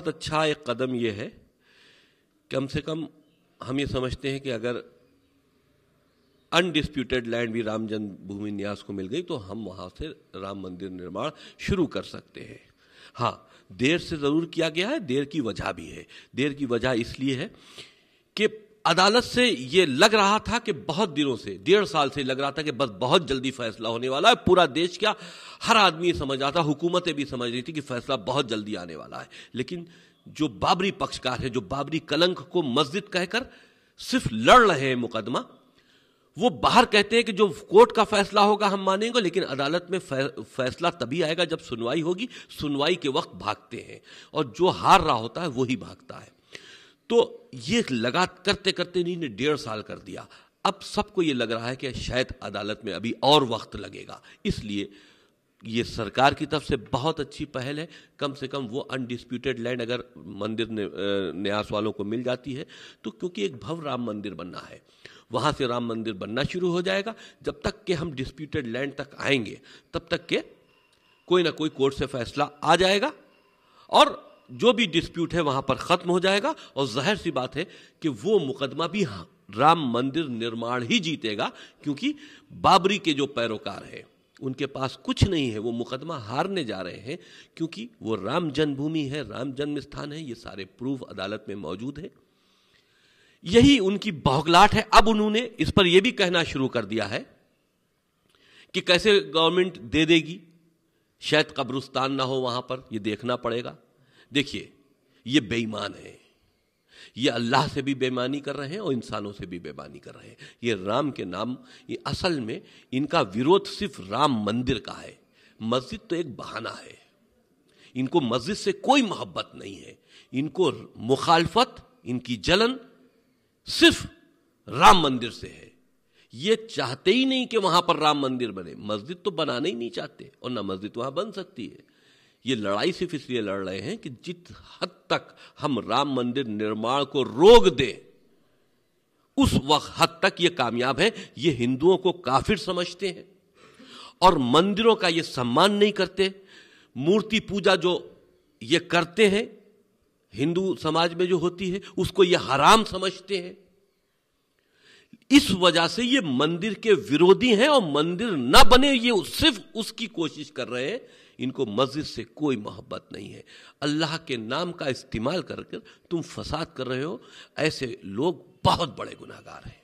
बहुत अच्छा एक कदम ये है कम से कम हम ये समझते हैं कि अगर अनडिस्प्यूटेड लैंड भी राम जन्मभूमि न्यास को मिल गई तो हम वहाँ से राम मंदिर निर्माण शुरू कर सकते हैं हाँ देर से ज़रूर किया गया है देर की वजह भी है देर की वजह इसलिए है कि अदालत से ये लग रहा था कि बहुत दिनों से डेढ़ साल से लग रहा था कि बस बहुत जल्दी फैसला होने वाला है पूरा देश क्या हर आदमी समझ रहा था हुकूमतें भी समझ रही थी कि फैसला बहुत जल्दी आने वाला है लेकिन जो बाबरी पक्षकार है जो बाबरी कलंक को मस्जिद कहकर सिर्फ लड़ रहे हैं मुकदमा वो बाहर कहते हैं कि जो कोर्ट का फैसला होगा हम मानेंगे लेकिन अदालत में फैसला तभी आएगा जब सुनवाई होगी सुनवाई के वक्त भागते हैं और जो हार रहा होता है वही भागता है तो ये लगा करते करते इन्हीं ने डेढ़ साल कर दिया अब सबको ये लग रहा है कि शायद अदालत में अभी और वक्त लगेगा इसलिए ये सरकार की तरफ से बहुत अच्छी पहल है कम से कम वो अनडिस्प्यूटेड लैंड अगर मंदिर न्यास वालों को मिल जाती है तो क्योंकि एक भव राम मंदिर बनना है वहाँ से राम मंदिर बनना शुरू हो जाएगा जब तक के हम डिस्प्यूटेड लैंड तक आएंगे तब तक के कोई ना कोई कोर्ट से फैसला आ जाएगा और जो भी डिस्प्यूट है वहां पर ख़त्म हो जाएगा और जाहिर सी बात है कि वो मुकदमा भी हाँ, राम मंदिर निर्माण ही जीतेगा क्योंकि बाबरी के जो पैरोकार हैं उनके पास कुछ नहीं है वो मुकदमा हारने जा रहे हैं क्योंकि वो राम जन्मभूमि है राम जन्म स्थान है ये सारे प्रूफ अदालत में मौजूद है यही उनकी बहगलाट है अब उन्होंने इस पर यह भी कहना शुरू कर दिया है कि कैसे गवर्नमेंट दे देगी शायद कब्रुस्तान ना हो वहां पर यह देखना पड़ेगा देखिए ये बेईमान है ये अल्लाह से भी बेमानी कर रहे हैं और इंसानों से भी बेमानी कर रहे हैं ये राम के नाम ये असल में इनका विरोध सिर्फ राम मंदिर का है मस्जिद तो एक बहाना है इनको मस्जिद से कोई मोहब्बत नहीं है इनको मुखालफत इनकी जलन सिर्फ राम मंदिर से है ये चाहते ही नहीं कि वहां पर राम मंदिर बने मस्जिद तो बनाना ही नहीं चाहते और ना मस्जिद वहां बन सकती है ये लड़ाई सिर्फ इसलिए लड़ रहे हैं कि जित हद तक हम राम मंदिर निर्माण को रोक दें उस वक्त हद तक ये कामयाब है ये हिंदुओं को काफिर समझते हैं और मंदिरों का ये सम्मान नहीं करते मूर्ति पूजा जो ये करते हैं हिंदू समाज में जो होती है उसको ये हराम समझते हैं इस वजह से ये मंदिर के विरोधी हैं और मंदिर ना बने ये सिर्फ उसकी कोशिश कर रहे हैं इनको मस्जिद से कोई मोहब्बत नहीं है अल्लाह के नाम का इस्तेमाल करके तुम फसाद कर रहे हो ऐसे लोग बहुत बड़े गुनाहगार हैं